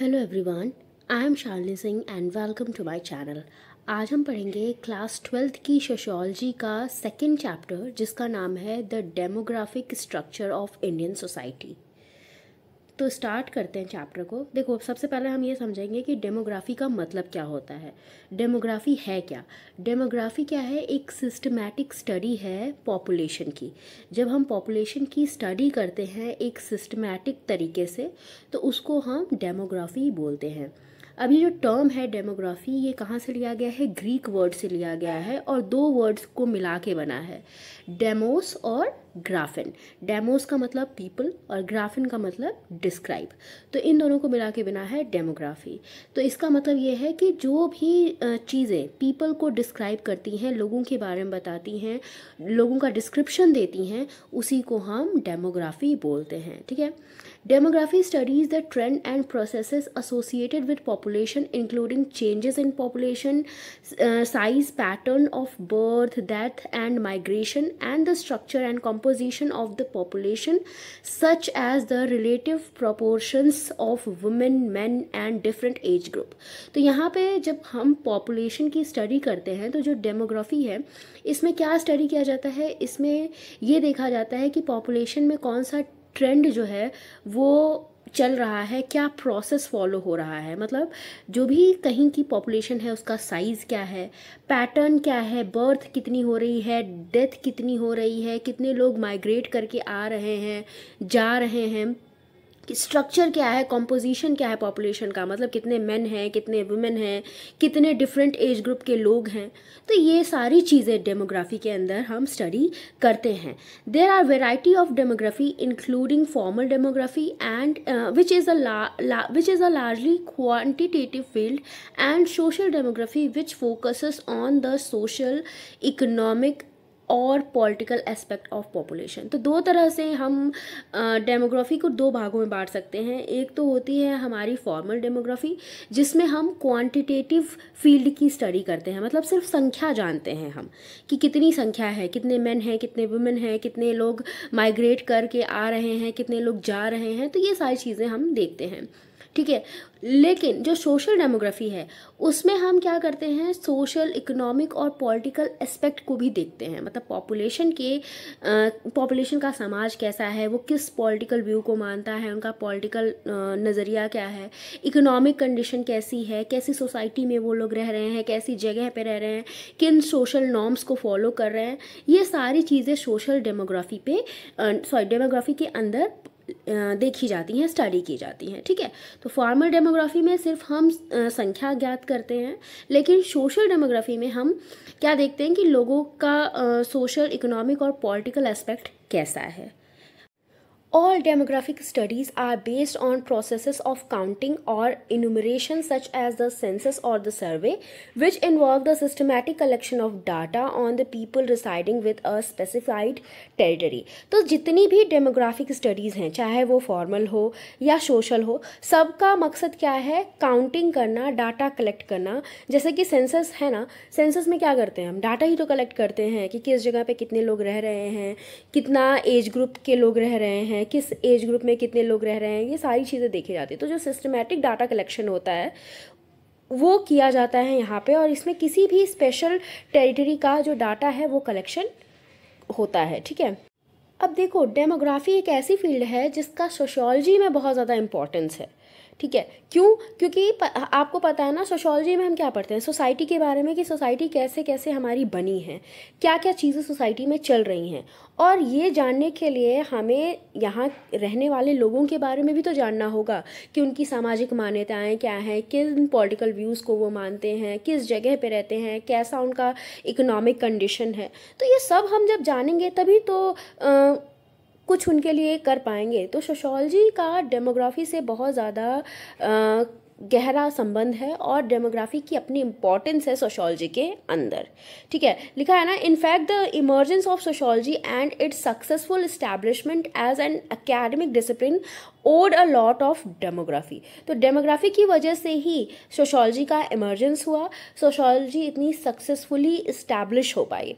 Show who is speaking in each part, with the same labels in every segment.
Speaker 1: Hello everyone I am Shalini Singh and welcome to my channel आज हम पढ़ेंगे क्लास ट्वेल्थ की सोशोलॉजी का सेकंड चैप्टर जिसका नाम है the demographic structure of Indian society तो स्टार्ट करते हैं चैप्टर को देखो सबसे पहले हम ये समझेंगे कि डेमोग्राफी का मतलब क्या होता है डेमोग्राफी है क्या डेमोग्राफी क्या है एक सिस्टमैटिक स्टडी है पॉपुलेशन की जब हम पॉपुलेशन की स्टडी करते हैं एक सिस्टमैटिक तरीके से तो उसको हम डेमोग्राफी बोलते हैं अब ये जो टर्म है डेमोग्राफी ये कहाँ से लिया गया है ग्रीक वर्ड से लिया गया है और दो वर्ड्स को मिला के बना है डेमोस और ग्राफिन डेमोस का मतलब पीपल और ग्राफिन का मतलब डिस्क्राइब तो इन दोनों को मिला के बना है डेमोग्राफी तो इसका मतलब ये है कि जो भी चीज़ें पीपल को डिस्क्राइब करती हैं लोगों के बारे में बताती हैं लोगों का डिस्क्रिप्शन देती हैं उसी को हम डेमोग्राफी बोलते हैं ठीक है Demography studies the trend and processes associated with population, including changes in population uh, size, pattern of birth, death, and migration, and the structure and composition of the population, such as the relative proportions of women, men, and different age group. तो यहाँ पे जब हम population की study करते हैं तो जो demography है इसमें क्या study किया जाता है इसमें ये देखा जाता है कि population में कौन सा ट्रेंड जो है वो चल रहा है क्या प्रोसेस फॉलो हो रहा है मतलब जो भी कहीं की पॉपुलेशन है उसका साइज़ क्या है पैटर्न क्या है बर्थ कितनी हो रही है डेथ कितनी हो रही है कितने लोग माइग्रेट करके आ रहे हैं जा रहे हैं कि स्ट्रक्चर क्या है कॉम्पोजिशन क्या है पॉपुलेशन का मतलब कितने मेन हैं कितने वुमेन हैं कितने डिफरेंट एज ग्रुप के लोग हैं तो ये सारी चीज़ें डेमोग्राफी के अंदर हम स्टडी करते हैं there are variety of demography including formal demography and which is a which is a largely quantitative field and social demography which focuses on the social economic और पॉलिटिकल एस्पेक्ट ऑफ पॉपुलेशन तो दो तरह से हम demography को दो भागों में बांट सकते हैं एक तो होती है हमारी फॉर्मल डेमोग्राफी जिसमें हम क्वांटिटेटिव फील्ड की स्टडी करते हैं मतलब सिर्फ संख्या जानते हैं हम कि कितनी संख्या है कितने मेन हैं कितने वुमेन हैं कितने लोग माइग्रेट करके आ रहे हैं कितने लोग जा रहे हैं तो ये सारी चीज़ें हम देखते हैं ठीक है लेकिन जो सोशल डेमोग्राफी है उसमें हम क्या करते हैं सोशल इकोनॉमिक और पॉलिटिकल एस्पेक्ट को भी देखते हैं मतलब पॉपुलेशन के पॉपुलेशन का समाज कैसा है वो किस पॉलिटिकल व्यू को मानता है उनका पॉलिटिकल नज़रिया क्या है इकोनॉमिक कंडीशन कैसी है कैसी सोसाइटी में वो लोग रह रहे हैं कैसी जगह पर रह रहे हैं किन सोशल नॉर्म्स को फॉलो कर रहे हैं ये सारी चीज़ें सोशल डेमोग्राफी पे सॉरी डेमोग्राफी के अंदर देखी जाती हैं स्टडी की जाती हैं ठीक है तो फॉर्मल डेमोग्राफी में सिर्फ हम संख्या ज्ञात करते हैं लेकिन सोशल डेमोग्राफी में हम क्या देखते हैं कि लोगों का सोशल इकोनॉमिक और पॉलिटिकल एस्पेक्ट कैसा है All demographic studies are based on processes of counting or enumeration such as the census or the survey which involve the systematic collection of data on the people residing with a specified territory. तो जितनी भी demographic studies हैं चाहे वो formal हो या social हो सबका मकसद क्या है counting करना data collect करना जैसे कि census है ना census में क्या करते हैं हम data ही तो collect करते हैं कि किस जगह पे कितने लोग रह रहे हैं कितना age group के लोग रह रहे हैं किस एज ग्रुप में कितने लोग रह रहे हैं ये सारी चीज़ें देखी जाती है तो जो सिस्टमेटिक डाटा कलेक्शन होता है वो किया जाता है यहाँ पे और इसमें किसी भी स्पेशल टेरिटरी का जो डाटा है वो कलेक्शन होता है ठीक है अब देखो डेमोग्राफी एक ऐसी फील्ड है जिसका सोशोलॉजी में बहुत ज़्यादा इम्पोर्टेंस है ठीक है क्यों क्योंकि प, आपको पता है ना सोशोलॉजी में हम क्या पढ़ते हैं सोसाइटी के बारे में कि सोसाइटी कैसे कैसे हमारी बनी है क्या क्या चीज़ें सोसाइटी में चल रही हैं और ये जानने के लिए हमें यहाँ रहने वाले लोगों के बारे में भी तो जानना होगा कि उनकी सामाजिक मान्यताएँ क्या हैं किन पॉलिटिकल व्यूज़ को वो मानते हैं किस जगह पर रहते हैं कैसा उनका इकोनॉमिक कंडीशन है तो ये सब हम जब जानेंगे तभी तो आ, कुछ उनके लिए कर पाएंगे तो सोशोलॉजी का डेमोग्राफी से बहुत ज़्यादा गहरा संबंध है और डेमोग्राफी की अपनी इंपॉर्टेंस है सोशोलॉजी के अंदर ठीक है लिखा है ना in fact the emergence of sociology and its successful establishment as an academic discipline owed a lot of demography तो डेमोग्राफी की वजह से ही सोशोलॉजी का इमर्जेंस हुआ सोशोलॉजी इतनी सक्सेसफुली इस्टेब्लिश हो पाई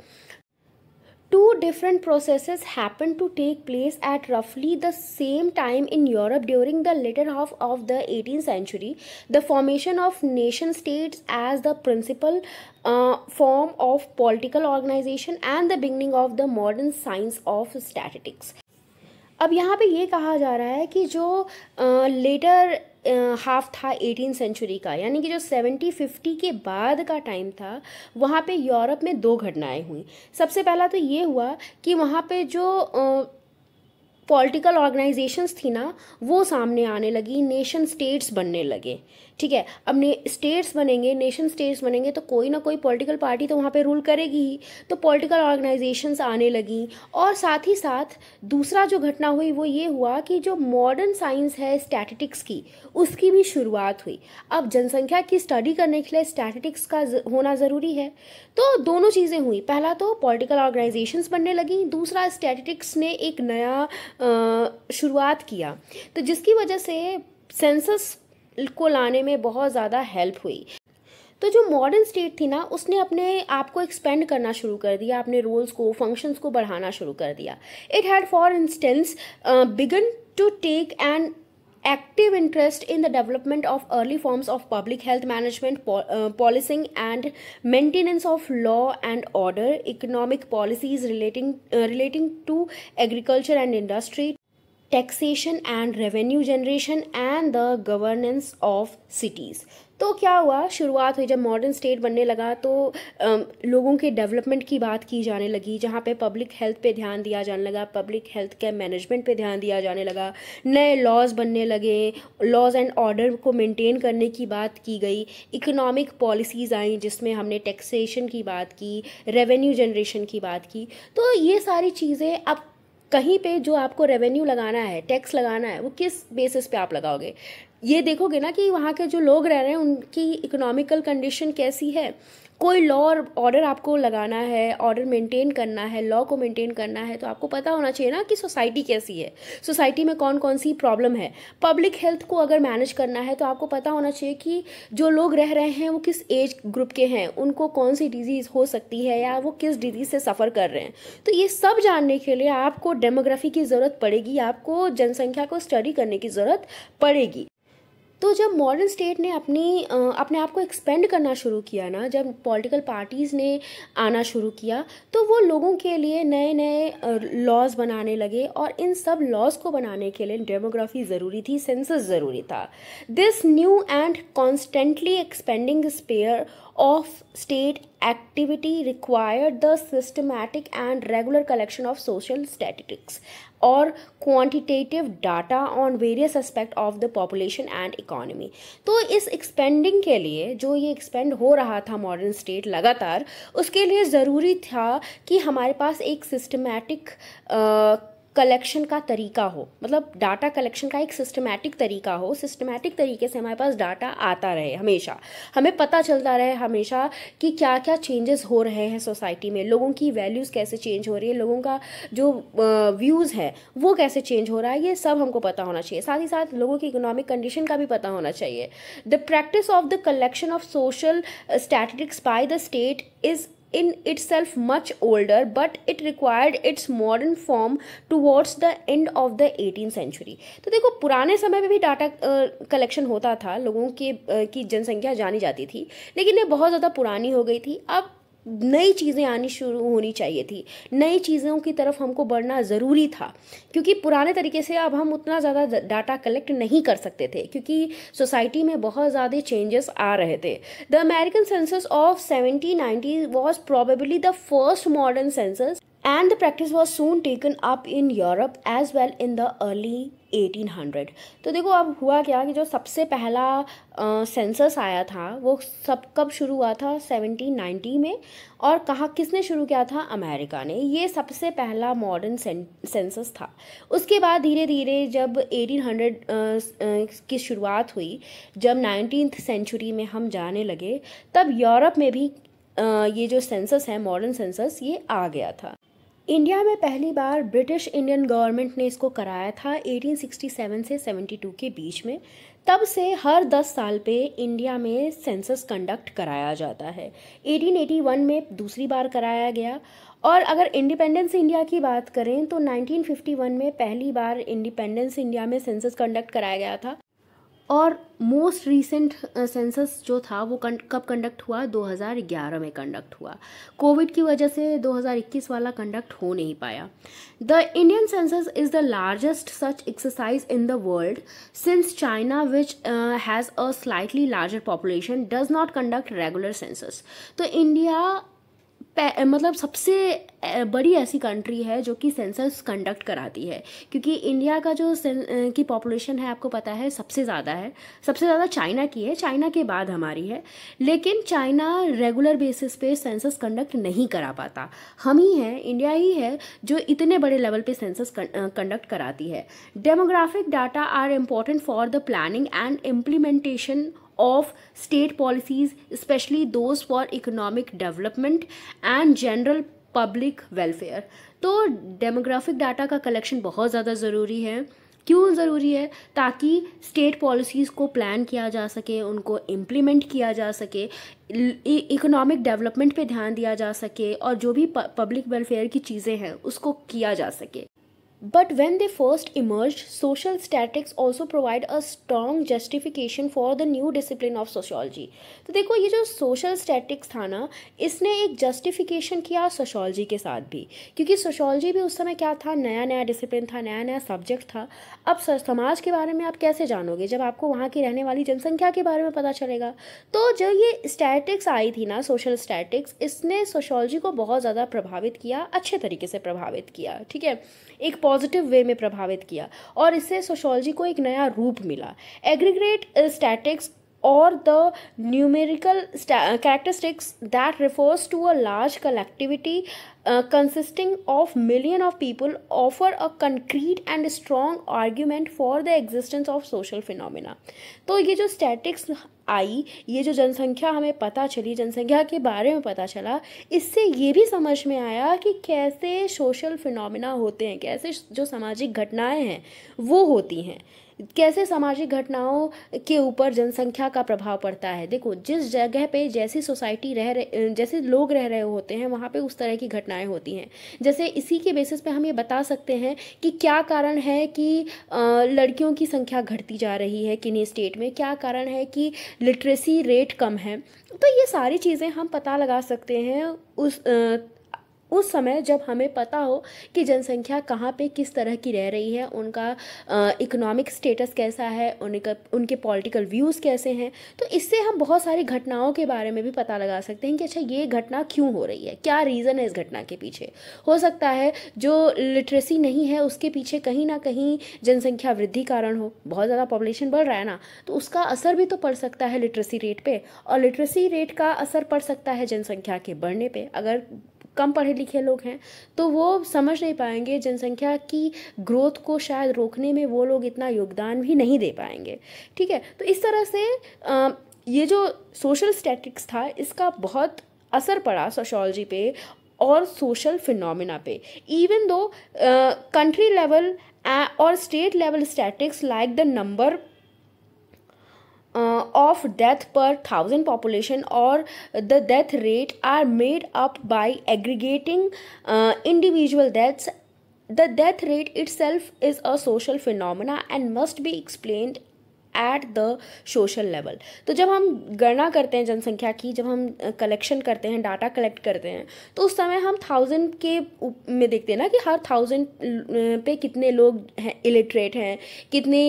Speaker 1: two different processes happened to take place at roughly the same time in Europe during the later half of the 18th century. The formation of nation states as the principal uh, form of political organization and the beginning of the modern science of statistics. अब यहाँ पे ये कहा जा रहा है कि जो लेटर हाफ था एटीन सेंचुरी का यानी कि जो सेवेंटी फिफ्टी के बाद का टाइम था वहाँ पे यूरोप में दो घटनाएं हुई सबसे पहला तो ये हुआ कि वहाँ पे जो uh, पॉलिटिकल ऑर्गेनाइजेशंस थी ना वो सामने आने लगी नेशन स्टेट्स बनने लगे ठीक है अब ने स्टेट्स बनेंगे नेशन स्टेट्स बनेंगे तो कोई ना कोई पॉलिटिकल पार्टी तो वहाँ पे रूल करेगी ही तो पॉलिटिकल ऑर्गेनाइजेशंस आने लगी और साथ ही साथ दूसरा जो घटना हुई वो ये हुआ कि जो मॉडर्न साइंस है स्टैटिटिक्स की उसकी भी शुरुआत हुई अब जनसंख्या की स्टडी करने के लिए स्टैटिटिक्स का होना ज़रूरी है तो दोनों चीज़ें हुई पहला तो पॉलिटिकल ऑर्गेनाइजेशंस बनने लगी दूसरा स्टैटिटिक्स ने एक नया शुरुआत किया तो जिसकी वजह से सेंसस को लाने में बहुत ज़्यादा हेल्प हुई तो जो मॉडर्न स्टेट थी ना उसने अपने आप को एक्सपेंड करना शुरू कर दिया अपने रोल्स को फंक्शंस को बढ़ाना शुरू कर दिया it had for instance begun to take an active interest in the development of early forms of public health management policing and maintenance of law and order economic policies relating relating to agriculture and industry taxation and revenue generation and the governance of cities तो क्या हुआ शुरुआत हुई जब modern state बनने लगा तो लोगों के डेवलपमेंट की बात की जाने लगी जहाँ पे पब्लिक हेल्थ पे ध्यान दिया जाने लगा पब्लिक हेल्थ के मैनेजमेंट पे ध्यान दिया जाने लगा नए लॉज बनने लगे लॉज एंड ऑर्डर को मेंटेन करने की बात की गई इकोनॉमिक पॉलिसीज़ आई जिसमें हमने टैक्सेशन की बात की रेवेन्यू जनरेशन की बात की तो ये सारी चीज़ें अब कहीं पे जो आपको रेवेन्यू लगाना है टैक्स लगाना है वो किस बेसिस पे आप लगाओगे ये देखोगे ना कि वहाँ के जो लोग रह रहे हैं उनकी इकोनॉमिकल कंडीशन कैसी है कोई लॉ और ऑर्डर आपको लगाना है ऑर्डर मेंटेन करना है लॉ को मेंटेन करना है तो आपको पता होना चाहिए ना कि सोसाइटी कैसी है सोसाइटी में कौन कौन सी प्रॉब्लम है पब्लिक हेल्थ को अगर मैनेज करना है तो आपको पता होना चाहिए कि जो लोग रह रहे हैं वो किस एज ग्रुप के हैं उनको कौन सी डिजीज़ हो सकती है या वो किस डिजीज़ से सफ़र कर रहे हैं तो ये सब जानने के लिए आपको डेमोग्राफी की ज़रूरत पड़ेगी आपको जनसंख्या को स्टडी करने की ज़रूरत पड़ेगी तो जब मॉडर्न स्टेट ने अपनी अपने आप को एक्सपेंड करना शुरू किया ना जब पॉलिटिकल पार्टीज़ ने आना शुरू किया तो वो लोगों के लिए नए नए लॉज बनाने लगे और इन सब लॉज को बनाने के लिए डेमोग्राफी ज़रूरी थी सेंसस ज़रूरी था this new and constantly expanding sphere of state activity required the systematic and regular collection of social statistics और quantitative data on various aspect of the population and economy तो इस एक्सपेंडिंग के लिए जो ये एक्सपेंड हो रहा था मॉडर्न स्टेट लगातार उसके लिए ज़रूरी था कि हमारे पास एक सिस्टमेटिक कलेक्शन का तरीका हो मतलब डाटा कलेक्शन का एक सिस्टमैटिक तरीका हो सिस्टमैटिक तरीके से हमारे पास डाटा आता रहे हमेशा हमें पता चलता रहे हमेशा कि क्या क्या चेंजेस हो रहे हैं सोसाइटी में लोगों की वैल्यूज़ कैसे चेंज हो रही है लोगों का जो व्यूज़ है वो कैसे चेंज हो रहा है ये सब हमको पता होना चाहिए साथ ही साथ लोगों की इकोनॉमिक कंडीशन का भी पता होना चाहिए the practice of the collection of social statistics by the state is in itself much older but it required its modern form towards the end of the 18th century तो देखो पुराने समय में भी डाटा कलेक्शन होता था लोगों के की जनसंख्या जानी जाती थी लेकिन ये बहुत ज़्यादा पुरानी हो गई थी अब नई चीज़ें आनी शुरू होनी चाहिए थी नई चीज़ों की तरफ हमको बढ़ना ज़रूरी था क्योंकि पुराने तरीके से अब हम उतना ज़्यादा डाटा कलेक्ट नहीं कर सकते थे क्योंकि सोसाइटी में बहुत ज़्यादा चेंजेस आ रहे थे the American census of seventeen ninety was probably the first modern census and the practice was soon taken up in Europe as well in the early 1800 तो देखो अब हुआ क्या कि जो सबसे पहला सेंसस uh, आया था वो सब कब शुरू हुआ था 1790 में और कहाँ किसने शुरू किया था अमेरिका ने ये सबसे पहला मॉडर्न सेंसस था उसके बाद धीरे धीरे जब 1800 uh, uh, की शुरुआत हुई जब नाइनटीन सेंचुरी में हम जाने लगे तब यूरोप में भी ये जो सेंसस है मॉडर्न सेंसस ये आ गया था इंडिया में पहली बार ब्रिटिश इंडियन गवर्नमेंट ने इसको कराया था 1867 से 72 के बीच में तब से हर 10 साल पे इंडिया में सेंसस कंडक्ट कराया जाता है 1881 में दूसरी बार कराया गया और अगर इंडिपेंडेंस इंडिया की बात करें तो 1951 में पहली बार इंडिपेंडेंस इंडिया में सेंसस कंडक्ट कराया गया था और मोस्ट रीसेंट सेंसस जो था वो कं, कब कंडक्ट हुआ 2011 में कंडक्ट हुआ कोविड की वजह से 2021 वाला कंडक्ट हो नहीं पाया the Indian census is the largest such exercise in the world since China which has a slightly larger population does not conduct regular census तो इंडिया मतलब सबसे बड़ी ऐसी कंट्री है जो कि सेंसस कंडक्ट कराती है क्योंकि इंडिया का जो की पॉपुलेशन है आपको पता है सबसे ज़्यादा है सबसे ज़्यादा चाइना की है चाइना के बाद हमारी है लेकिन चाइना रेगुलर बेसिस पे सेंसस कंडक्ट नहीं करा पाता हम ही हैं इंडिया ही है जो इतने बड़े लेवल पे सेंसस कंडक्ट कराती है demographic data are important for the planning and implementation of state policies, especially those for economic development and general public welfare तो डेमोग्राफिक डाटा का कलेक्शन बहुत ज़्यादा ज़रूरी है क्यों ज़रूरी है ताकि स्टेट पॉलिसीज़ को प्लान किया जा सके उनको इम्प्लीमेंट किया जा सके इकोनॉमिक डेवलपमेंट पे ध्यान दिया जा सके और जो भी पब्लिक वेलफेयर की चीज़ें हैं उसको किया जा सके But when they first emerged, social statics also provide a strong justification for the new discipline of sociology. तो देखो ये जो social statics था ना इसने एक justification किया sociology के साथ भी क्योंकि sociology भी उस समय क्या था नया नया discipline था नया नया subject था अब समाज के बारे में आप कैसे जानोगे जब आपको वहाँ की रहने वाली जनसंख्या के बारे में पता चलेगा तो जब ये statics आई थी ना social statics इसने sociology को बहुत ज़्यादा प्रभावित किया अच्छे तरीके से प्रभावित किया ठीक है एक पॉजिटिव वे में प्रभावित किया और इससे सोशोलॉजी को एक नया रूप मिला aggregate statistics uh, or the numerical characteristics that refers to a large collectivity uh, consisting of million of people offer a concrete and strong argument for the existence of social phenomena तो ये जो statics आई ये जो जनसंख्या हमें पता चली जनसंख्या के बारे में पता चला इससे ये भी समझ में आया कि कैसे सोशल फिनोमिना होते हैं कैसे जो सामाजिक घटनाएं हैं वो होती हैं कैसे सामाजिक घटनाओं के ऊपर जनसंख्या का प्रभाव पड़ता है देखो जिस जगह पे जैसी सोसाइटी रह रहे जैसे लोग रह रहे होते हैं वहाँ पे उस तरह की घटनाएं होती हैं जैसे इसी के बेसिस पे हम ये बता सकते हैं कि क्या कारण है कि लड़कियों की संख्या घटती जा रही है किन्हीं स्टेट में क्या कारण है कि लिटरेसी रेट कम है तो ये सारी चीज़ें हम पता लगा सकते हैं उस उस समय जब हमें पता हो कि जनसंख्या कहाँ पे किस तरह की रह रही है उनका इकोनॉमिक स्टेटस कैसा है उनका उनके पॉलिटिकल व्यूज़ कैसे हैं तो इससे हम बहुत सारी घटनाओं के बारे में भी पता लगा सकते हैं कि अच्छा ये घटना क्यों हो रही है क्या रीज़न है इस घटना के पीछे हो सकता है जो लिटरेसी नहीं है उसके पीछे कहीं ना कहीं जनसंख्या वृद्धि कारण हो बहुत ज़्यादा पॉपुलेशन बढ़ रहा है ना तो उसका असर भी तो पड़ सकता है लिटरेसी रेट पर और लिटरेसी रेट का असर पड़ सकता है जनसंख्या के बढ़ने पर अगर कम पढ़े लिखे लोग हैं तो वो समझ नहीं पाएंगे जनसंख्या की ग्रोथ को शायद रोकने में वो लोग इतना योगदान भी नहीं दे पाएंगे ठीक है तो इस तरह से आ, ये जो सोशल स्टैटिक्स था इसका बहुत असर पड़ा सोशोलॉजी पे और सोशल फिनोमिना पे इवन दो कंट्री लेवल और state level statistics like the number uh, of death per thousand population or the death rate are made up by aggregating uh, individual deaths the death rate itself is a social phenomena and must be explained at the social level तो जब हम गणना करते हैं जनसंख्या की जब हम कलेक्शन करते हैं डाटा कलेक्ट करते हैं तो उस समय हम थाउजेंड के में देखते हैं ना कि हर थाउजेंड पे कितने लोग हैं इलिटरेट हैं कितने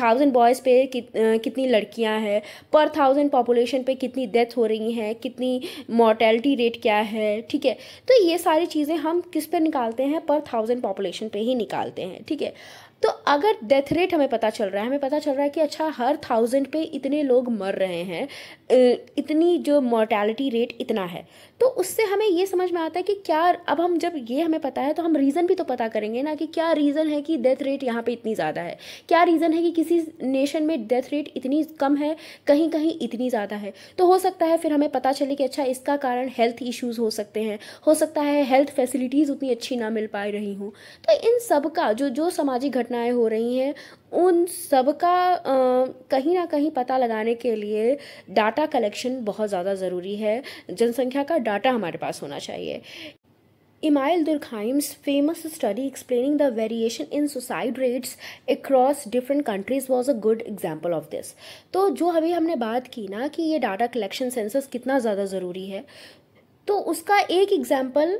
Speaker 1: थाउजेंड बॉयज़ पे कितनी लड़कियां हैं पर थाउजेंड पॉपुलेशन पे कितनी डेथ हो रही हैं कितनी मोर्टेलिटी रेट क्या है ठीक है तो ये सारी चीज़ें हम किस पर निकालते हैं पर थाउजेंड पॉपुलेशन पे ही निकालते हैं ठीक है तो अगर डेथ रेट हमें पता चल रहा है हमें पता चल रहा है कि अच्छा हर थाउजेंड पे इतने लोग मर रहे हैं इतनी जो मोर्टेलिटी रेट इतना है तो उससे हमें ये समझ में आता है कि क्या अब हम जब ये हमें पता है तो हम रीज़न भी तो पता करेंगे ना कि क्या रीज़न है कि डेथ रेट यहाँ पे इतनी ज़्यादा है क्या रीज़न है कि किसी नेशन में डेथ रेट इतनी कम है कहीं कहीं इतनी ज़्यादा है तो हो सकता है फिर हमें पता चले कि अच्छा इसका कारण हेल्थ इश्यूज़ हो सकते हैं हो सकता है हेल्थ फैसिलिटीज़ उतनी अच्छी ना मिल पा रही हूँ तो इन सब का जो जो सामाजिक घटनाएँ हो रही हैं उन सब का कहीं ना कहीं पता लगाने के लिए डाटा कलेक्शन बहुत ज़्यादा ज़रूरी है जनसंख्या का डाटा हमारे पास होना चाहिए Emile Durkheim's famous study explaining the variation in suicide rates across different countries was a good example of this तो जो अभी हमने बात की ना कि ये डाटा कलेक्शन सेंसस कितना ज़्यादा ज़रूरी है तो उसका एक एग्जाम्पल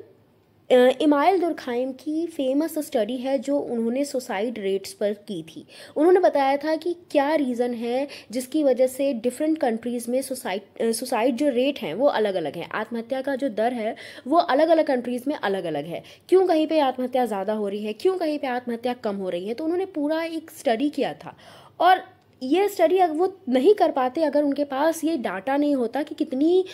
Speaker 1: इमायल दुरखाइम की फेमस स्टडी है जो उन्होंने सुसाइड रेट्स पर की थी उन्होंने बताया था कि क्या रीज़न है जिसकी वजह से डिफरेंट कंट्रीज़ में सुसाइड सुसाइड जो रेट हैं वो अलग अलग हैं आत्महत्या का जो दर है वो अलग अलग कंट्रीज़ में अलग अलग है क्यों कहीं पर आत्महत्या ज़्यादा हो रही है क्यों कहीं पर आत्महत्या कम हो रही है तो उन्होंने पूरा एक स्टडी किया था और ये स्टडी अगर वो नहीं कर पाते अगर उनके पास ये डाटा नहीं होता कि कितनी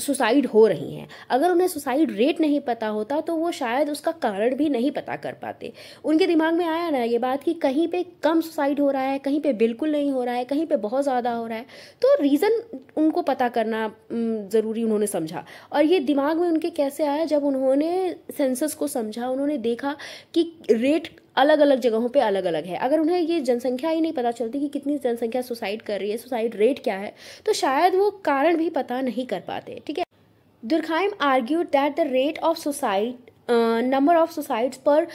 Speaker 1: सुसाइड हो रही हैं अगर उन्हें सुसाइड रेट नहीं पता होता तो वो शायद उसका कारण भी नहीं पता कर पाते उनके दिमाग में आया ना ये बात कि कहीं पे कम सुसाइड हो रहा है कहीं पे बिल्कुल नहीं हो रहा है कहीं पे बहुत ज़्यादा हो रहा है तो रीज़न उनको पता करना ज़रूरी उन्होंने समझा और ये दिमाग में उनके कैसे आया जब उन्होंने सेंसस को समझा उन्होंने देखा कि रेट अलग अलग जगहों पे अलग अलग है अगर उन्हें ये जनसंख्या ही नहीं पता चलती कि कितनी जनसंख्या सुसाइड कर रही है सुसाइड रेट क्या है तो शायद वो कारण भी पता नहीं कर पाते ठीक है Durkheim argued that the rate of suicide number of suicides per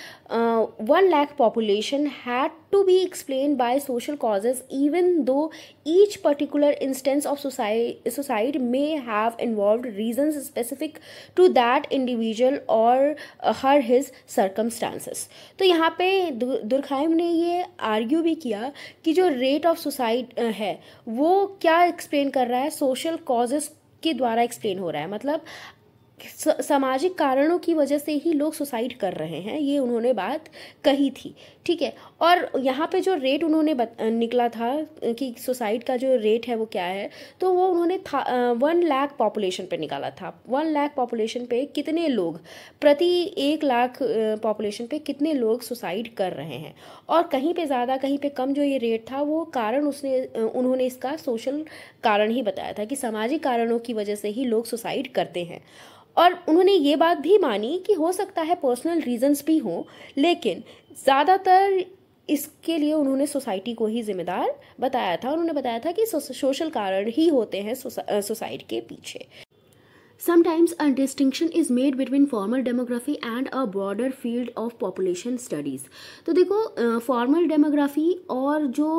Speaker 1: one lakh population had to be explain by social causes even though each particular instance of suicide suicide may have involve reason specific to that individual और her his circumstances तो यहाँ पे दुर्खाइम ने ये argue भी किया कि जो रेट ऑफ सुसाइड है वो क्या एक्सप्लेन कर रहा है सोशल कॉजेस के द्वारा एक्सप्लेन हो रहा है मतलब सामाजिक कारणों की वजह से ही लोग सुसाइड कर रहे हैं ये उन्होंने बात कही थी ठीक है और यहाँ पे जो रेट उन्होंने बत, निकला था कि सुसाइड का जो रेट है वो क्या है तो वो उन्होंने था वन लाख पॉपुलेशन पे निकाला था वन लाख पॉपुलेशन पे कितने लोग प्रति एक लाख पॉपुलेशन पे कितने लोग सुसाइड कर रहे हैं और कहीं पर ज़्यादा कहीं पर कम जो ये रेट था वो कारण उसने उन्होंने इसका सोशल कारण ही बताया था कि सामाजिक कारणों की वजह से ही लोग सुसाइड करते हैं और उन्होंने ये बात भी मानी कि हो सकता है पर्सनल रीजंस भी हों लेकिन ज़्यादातर इसके लिए उन्होंने सोसाइटी को ही जिम्मेदार बताया था उन्होंने बताया था कि सोशल कारण ही होते हैं सुसाइड के पीछे sometimes a distinction is made between formal demography and a broader field of population studies तो देखो फॉर्मल डेमोग्राफी और जो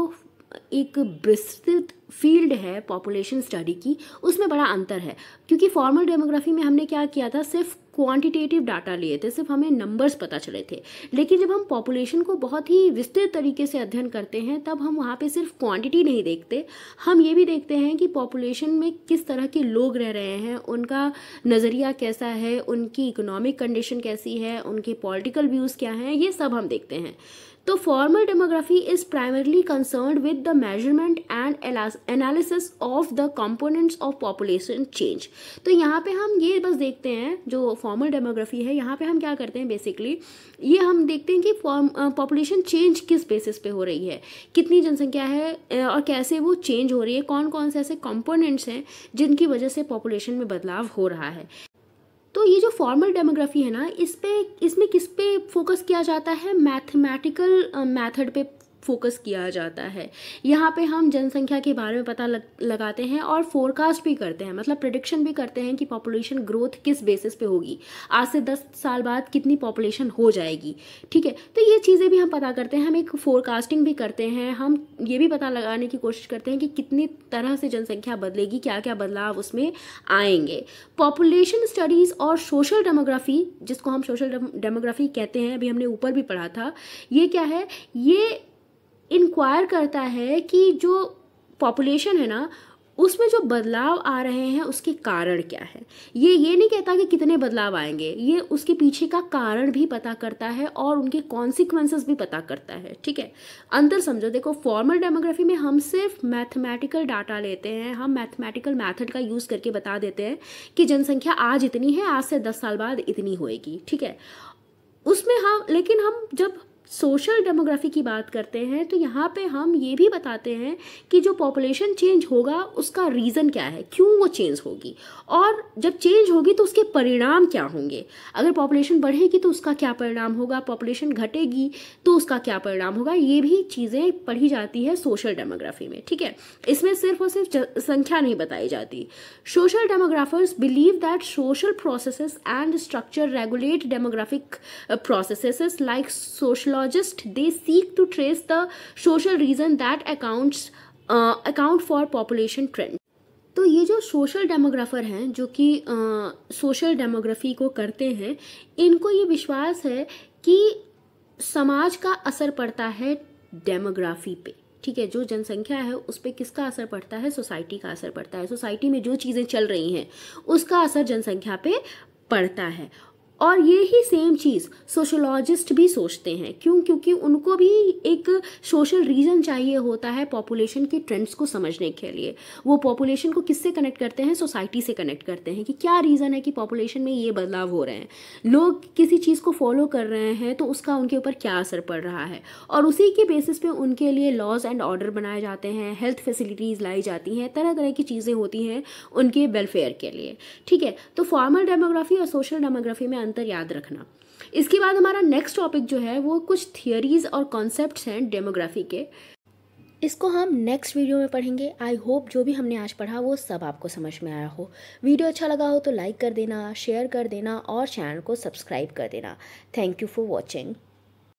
Speaker 1: एक विस्तृत फील्ड है पॉपुलेशन स्टडी की उसमें बड़ा अंतर है क्योंकि फॉर्मल डेमोग्राफी में हमने क्या किया था सिर्फ क्वांटिटेटिव डाटा लिए थे सिर्फ हमें नंबर्स पता चले थे लेकिन जब हम पॉपुलेशन को बहुत ही विस्तृत तरीके से अध्ययन करते हैं तब हम वहाँ पे सिर्फ क्वांटिटी नहीं देखते हम ये भी देखते हैं कि पॉपुलेशन में किस तरह के लोग रह रहे हैं उनका नज़रिया कैसा है उनकी इकोनॉमिक कंडीशन कैसी है उनके पॉलिटिकल व्यूज़ क्या हैं ये सब हम देखते हैं तो formal demography is primarily concern with the measurement and analysis of the components of population change तो यहाँ पे हम ये बस देखते हैं जो फॉर्मल डेमोग्राफी है यहाँ पे हम क्या करते हैं बेसिकली ये हम देखते हैं कि फॉर्म पॉपुलेशन चेंज किस बेसिस पे हो रही है कितनी जनसंख्या है और कैसे वो चेंज हो रही है कौन कौन से ऐसे कॉम्पोनेंट्स हैं जिनकी वजह से पॉपुलेशन में बदलाव हो रहा है तो ये जो फॉर्मल डेमोग्राफी है ना इस पर इसमें किस पे फोकस किया जाता है मैथमेटिकल मेथड पे फोकस किया जाता है यहाँ पे हम जनसंख्या के बारे में पता लग, लगाते हैं और फोरकास्ट भी करते हैं मतलब प्रडिक्शन भी करते हैं कि पॉपुलेशन ग्रोथ किस बेसिस पे होगी आज से दस साल बाद कितनी पॉपुलेशन हो जाएगी ठीक है तो ये चीज़ें भी हम पता करते हैं हम एक फोरकास्टिंग भी करते हैं हम ये भी पता लगाने की कोशिश करते हैं कि कितनी तरह से जनसंख्या बदलेगी क्या क्या बदलाव उसमें आएंगे पॉपुलेशन स्टडीज़ और सोशल डेमोग्राफी जिसको हम सोशल डेमोग्राफी कहते हैं अभी हमने ऊपर भी पढ़ा था ये क्या है ये इंक्वायर करता है कि जो पॉपुलेशन है ना उसमें जो बदलाव आ रहे हैं उसके कारण क्या है ये ये नहीं कहता कि कितने बदलाव आएंगे ये उसके पीछे का कारण भी पता करता है और उनके कॉन्सिक्वेंसेस भी पता करता है ठीक है अंतर समझो देखो फॉर्मल डेमोग्राफी में हम सिर्फ मैथमेटिकल डाटा लेते हैं हम मैथमेटिकल मैथड का यूज़ करके बता देते हैं कि जनसंख्या आज इतनी है आज से दस साल बाद इतनी होएगी ठीक है उसमें हम लेकिन हम जब सोशल डेमोग्राफी की बात करते हैं तो यहाँ पे हम ये भी बताते हैं कि जो पॉपुलेशन चेंज होगा उसका रीज़न क्या है क्यों वो चेंज होगी और जब चेंज होगी तो उसके परिणाम क्या होंगे अगर पॉपुलेशन बढ़ेगी तो उसका क्या परिणाम होगा पॉपुलेशन घटेगी तो उसका क्या परिणाम होगा ये भी चीज़ें पढ़ी जाती है सोशल डेमोग्राफी में ठीक है इसमें सिर्फ और सिर्फ संख्या नहीं बताई जाती social demographers believe that social process and structure regulate demographic process like social sociologist they seek to trace the social reason that accounts uh, account for population trend तो ये जो सोशल डेमोग्राफर हैं जो कि सोशल uh, डेमोग्राफी को करते हैं इनको ये विश्वास है कि समाज का असर पड़ता है डेमोग्राफी पे ठीक है जो जनसंख्या है उस पर किसका असर पड़ता है सोसाइटी का असर पड़ता है सोसाइटी में जो चीज़ें चल रही हैं उसका असर जनसंख्या पे पड़ता है और ये ही सेम चीज़ सोशोलॉजिस्ट भी सोचते हैं क्यों क्योंकि उनको भी एक सोशल रीज़न चाहिए होता है पॉपुलेशन के ट्रेंड्स को समझने के लिए वो पॉपुलेशन को किससे कनेक्ट करते हैं सोसाइटी से कनेक्ट करते हैं कि क्या रीज़न है कि पॉपुलेशन में ये बदलाव हो रहे हैं लोग किसी चीज़ को फॉलो कर रहे हैं तो उसका उनके ऊपर क्या असर पड़ रहा है और उसी के बेसिस पे उनके लिए लॉज एंड ऑर्डर बनाए जाते हैं हेल्थ फैसिलिटीज़ लाई जाती हैं तरह तरह की चीज़ें होती हैं उनके वेलफेयर के लिए ठीक है तो फॉर्मल डेमोग्राफी और सोशल डेमोग्राफी में अंतर याद रखना इसके बाद हमारा नेक्स्ट टॉपिक जो है वो कुछ थियोरीज और कॉन्सेप्ट हैं डेमोग्राफी के इसको हम नेक्स्ट वीडियो में पढ़ेंगे आई होप जो भी हमने आज पढ़ा वो सब आपको समझ में आया हो वीडियो अच्छा लगा हो तो लाइक कर देना शेयर कर देना और चैनल को सब्सक्राइब कर देना थैंक यू फॉर वॉचिंग